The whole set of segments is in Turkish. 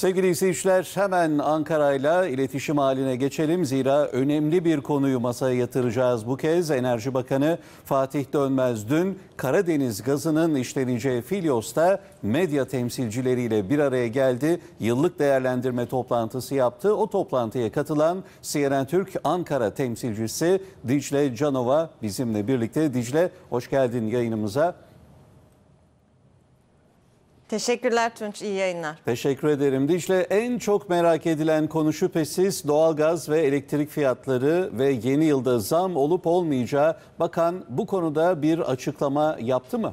Sevgili izleyiciler hemen Ankara'yla iletişim haline geçelim. Zira önemli bir konuyu masaya yatıracağız bu kez. Enerji Bakanı Fatih Dönmez dün Karadeniz gazının işleneceği Filyos'ta medya temsilcileriyle bir araya geldi. Yıllık değerlendirme toplantısı yaptı. O toplantıya katılan CNN Türk Ankara temsilcisi Dicle Canova bizimle birlikte. Dicle hoş geldin yayınımıza. Teşekkürler Tunç, iyi yayınlar. Teşekkür ederim. Dişle en çok merak edilen konu şüphesiz doğalgaz ve elektrik fiyatları ve yeni yılda zam olup olmayacağı. Bakan bu konuda bir açıklama yaptı mı?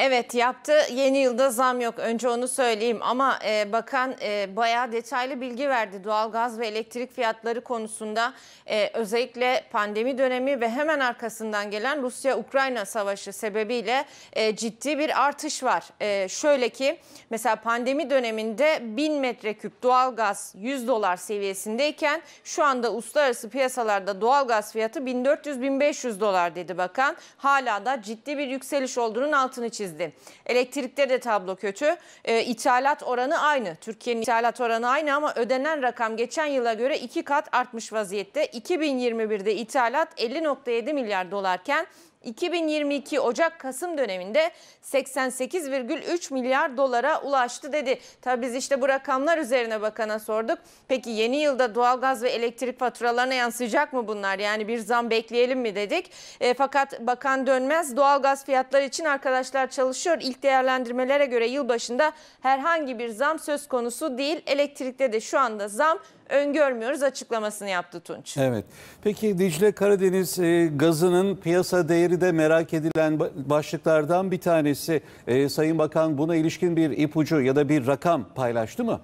Evet yaptı. Yeni yılda zam yok. Önce onu söyleyeyim. Ama e, bakan e, bayağı detaylı bilgi verdi doğalgaz ve elektrik fiyatları konusunda. E, özellikle pandemi dönemi ve hemen arkasından gelen Rusya-Ukrayna savaşı sebebiyle e, ciddi bir artış var. E, şöyle ki mesela pandemi döneminde 1000 metreküp doğalgaz 100 dolar seviyesindeyken şu anda uluslararası piyasalarda doğalgaz fiyatı 1400-1500 dolar dedi bakan. Hala da ciddi bir yükseliş olduğunun altını çizdi belirsizdi. Elektrikte de tablo kötü. E, ithalat oranı aynı. Türkiye'nin ithalat oranı aynı ama ödenen rakam geçen yıla göre 2 kat artmış vaziyette. 2021'de ithalat 50.7 milyar dolarken 2022 Ocak-Kasım döneminde 88,3 milyar dolara ulaştı dedi. Tabi biz işte bu rakamlar üzerine bakana sorduk. Peki yeni yılda doğalgaz ve elektrik faturalarına yansıyacak mı bunlar? Yani bir zam bekleyelim mi dedik. E, fakat Bakan Dönmez doğalgaz fiyatları için arkadaşlar çalışıyor. İlk değerlendirmelere göre yıl başında herhangi bir zam söz konusu değil. Elektrikte de şu anda zam öngörmüyoruz açıklamasını yaptı Tunç. Evet. Peki Dicle Karadeniz e, gazının piyasa değeri de merak edilen başlıklardan bir tanesi. E, Sayın Bakan buna ilişkin bir ipucu ya da bir rakam paylaştı mı?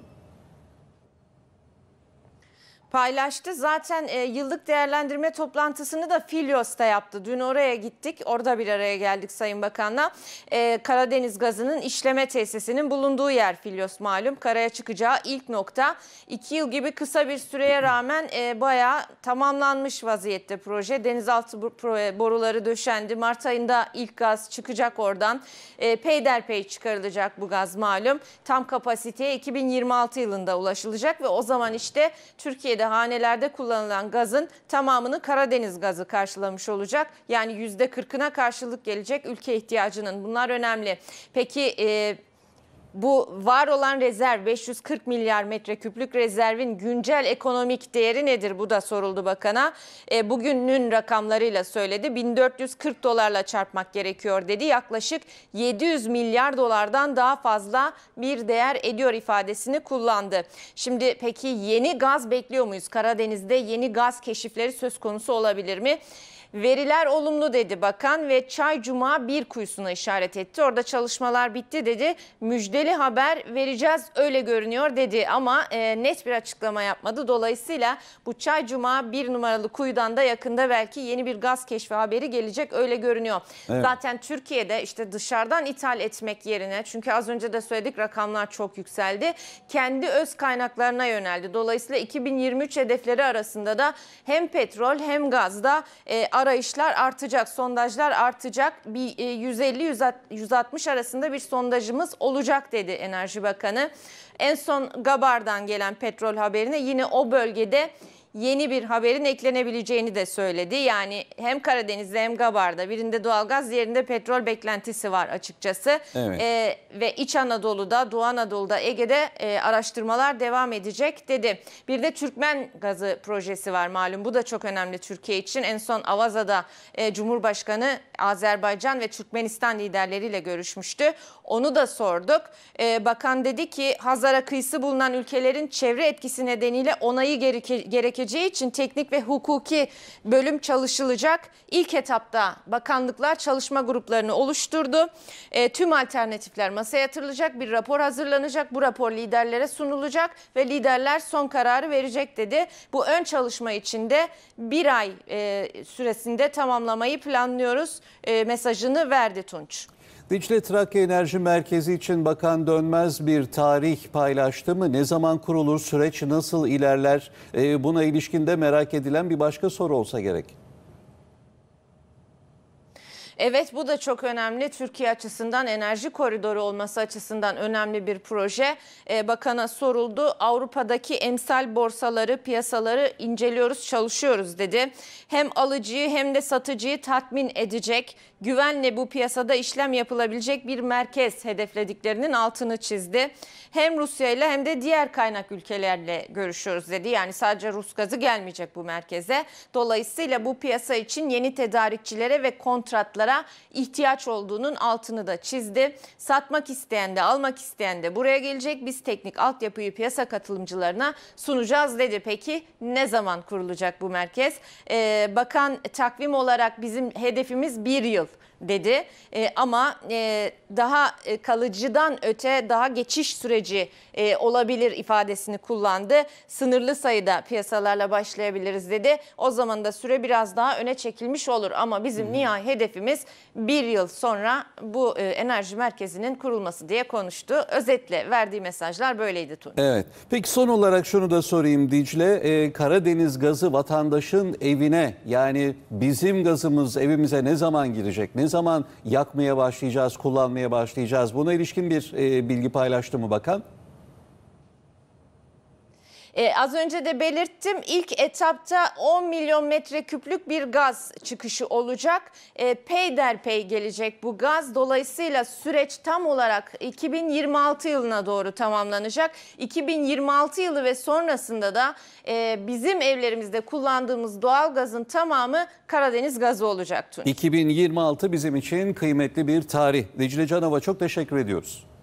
paylaştı. Zaten e, yıllık değerlendirme toplantısını da Filios'ta yaptı. Dün oraya gittik. Orada bir araya geldik Sayın Bakan'la. E, Karadeniz gazının işleme tesisinin bulunduğu yer Filios. malum. Karaya çıkacağı ilk nokta. İki yıl gibi kısa bir süreye rağmen e, bayağı tamamlanmış vaziyette proje. Denizaltı e, boruları döşendi. Mart ayında ilk gaz çıkacak oradan. E, peyderpey çıkarılacak bu gaz malum. Tam kapasiteye 2026 yılında ulaşılacak ve o zaman işte Türkiye'de dönemde hanelerde kullanılan gazın tamamını Karadeniz gazı karşılamış olacak. Yani %40'ına karşılık gelecek ülke ihtiyacının. Bunlar önemli. Peki... E, bu var olan rezerv 540 milyar metreküplük rezervin güncel ekonomik değeri nedir? Bu da soruldu bakana. E, bugünün rakamlarıyla söyledi. 1440 dolarla çarpmak gerekiyor dedi. Yaklaşık 700 milyar dolardan daha fazla bir değer ediyor ifadesini kullandı. Şimdi peki yeni gaz bekliyor muyuz? Karadeniz'de yeni gaz keşifleri söz konusu olabilir mi? Veriler olumlu dedi bakan ve Çay Cuma bir kuyusuna işaret etti. Orada çalışmalar bitti dedi. Müjdeli haber vereceğiz öyle görünüyor dedi ama e, net bir açıklama yapmadı. Dolayısıyla bu Çay Cuma bir numaralı kuyudan da yakında belki yeni bir gaz keşfi haberi gelecek öyle görünüyor. Evet. Zaten Türkiye'de işte dışarıdan ithal etmek yerine çünkü az önce de söyledik rakamlar çok yükseldi. Kendi öz kaynaklarına yöneldi. Dolayısıyla 2023 hedefleri arasında da hem petrol hem gazda e, arayışlar artacak, sondajlar artacak. Bir 150-160 e, arasında bir sondajımız olacak dedi Enerji Bakanı. En son Gabar'dan gelen petrol haberine yine o bölgede yeni bir haberin eklenebileceğini de söyledi. Yani hem Karadeniz'de hem Gabar'da birinde doğalgaz diğerinde petrol beklentisi var açıkçası. Evet. E, ve İç Anadolu'da, Doğu Anadolu'da, Ege'de e, araştırmalar devam edecek dedi. Bir de Türkmen gazı projesi var malum bu da çok önemli Türkiye için. En son Avaza'da e, Cumhurbaşkanı Azerbaycan ve Türkmenistan liderleriyle görüşmüştü. Onu da sorduk. E, bakan dedi ki Hazar'a kıyısı bulunan ülkelerin çevre etkisi nedeniyle onayı gereke, gerekeceği için teknik ve hukuki bölüm çalışılacak. İlk etapta bakanlıklar çalışma gruplarını oluşturdu. E, tüm alternatifler masaya yatırılacak. Bir rapor hazırlanacak. Bu rapor liderlere sunulacak ve liderler son kararı verecek dedi. Bu ön çalışma içinde bir ay e, süresinde tamamlamayı planlıyoruz. E, mesajını verdi Tunç. Dicle Trakya Enerji Merkezi için Bakan Dönmez bir tarih paylaştı mı? Ne zaman kurulur, süreç nasıl ilerler? E, buna ilişkinde merak edilen bir başka soru olsa gerek. Evet bu da çok önemli. Türkiye açısından enerji koridoru olması açısından önemli bir proje. Ee, bakana soruldu. Avrupa'daki emsal borsaları, piyasaları inceliyoruz, çalışıyoruz dedi. Hem alıcıyı hem de satıcıyı tatmin edecek, güvenle bu piyasada işlem yapılabilecek bir merkez hedeflediklerinin altını çizdi. Hem Rusya ile hem de diğer kaynak ülkelerle görüşüyoruz dedi. Yani sadece Rus gazı gelmeyecek bu merkeze. Dolayısıyla bu piyasa için yeni tedarikçilere ve kontratlara imkanlara ihtiyaç olduğunun altını da çizdi. Satmak isteyen de almak isteyen de buraya gelecek. Biz teknik altyapıyı piyasa katılımcılarına sunacağız dedi. Peki ne zaman kurulacak bu merkez? Ee, bakan takvim olarak bizim hedefimiz bir yıl dedi. E, ama e, daha e, kalıcıdan öte daha geçiş süreci e, olabilir ifadesini kullandı. Sınırlı sayıda piyasalarla başlayabiliriz dedi. O zaman da süre biraz daha öne çekilmiş olur ama bizim hmm. nihai hedefimiz bir yıl sonra bu e, enerji merkezinin kurulması diye konuştu. Özetle verdiği mesajlar böyleydi Tunç. Evet. Peki son olarak şunu da sorayım Dicle. Ee, Karadeniz gazı vatandaşın evine yani bizim gazımız evimize ne zaman girecek? Ne ne zaman yakmaya başlayacağız, kullanmaya başlayacağız? Buna ilişkin bir e, bilgi paylaştı mı bakan? E, az önce de belirttim ilk etapta 10 milyon metreküplük bir gaz çıkışı olacak. E, peyderpey gelecek bu gaz. Dolayısıyla süreç tam olarak 2026 yılına doğru tamamlanacak. 2026 yılı ve sonrasında da e, bizim evlerimizde kullandığımız doğal gazın tamamı Karadeniz gazı olacak. Tunç. 2026 bizim için kıymetli bir tarih. Dicle Canova çok teşekkür ediyoruz.